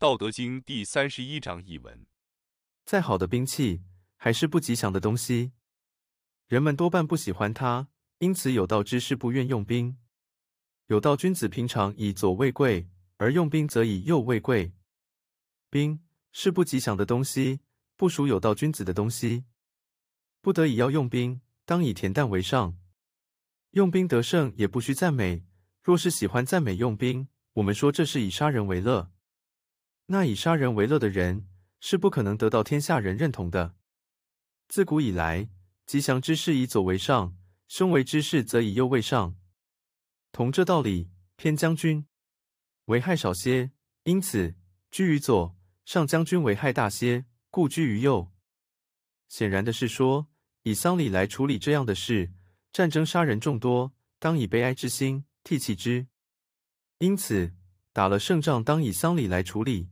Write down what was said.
道德经第三十一章译文：再好的兵器，还是不吉祥的东西，人们多半不喜欢它。因此，有道之士不愿用兵。有道君子平常以左为贵，而用兵则以右为贵。兵是不吉祥的东西，不属有道君子的东西。不得已要用兵，当以恬淡为上。用兵得胜也不需赞美。若是喜欢赞美用兵，我们说这是以杀人为乐。那以杀人为乐的人是不可能得到天下人认同的。自古以来，吉祥之事以左为上，凶为之事则以右为上。同这道理，偏将军为害少些，因此居于左；上将军为害大些，故居于右。显然的是说，以丧礼来处理这样的事，战争杀人众多，当以悲哀之心替弃之。因此，打了胜仗，当以丧礼来处理。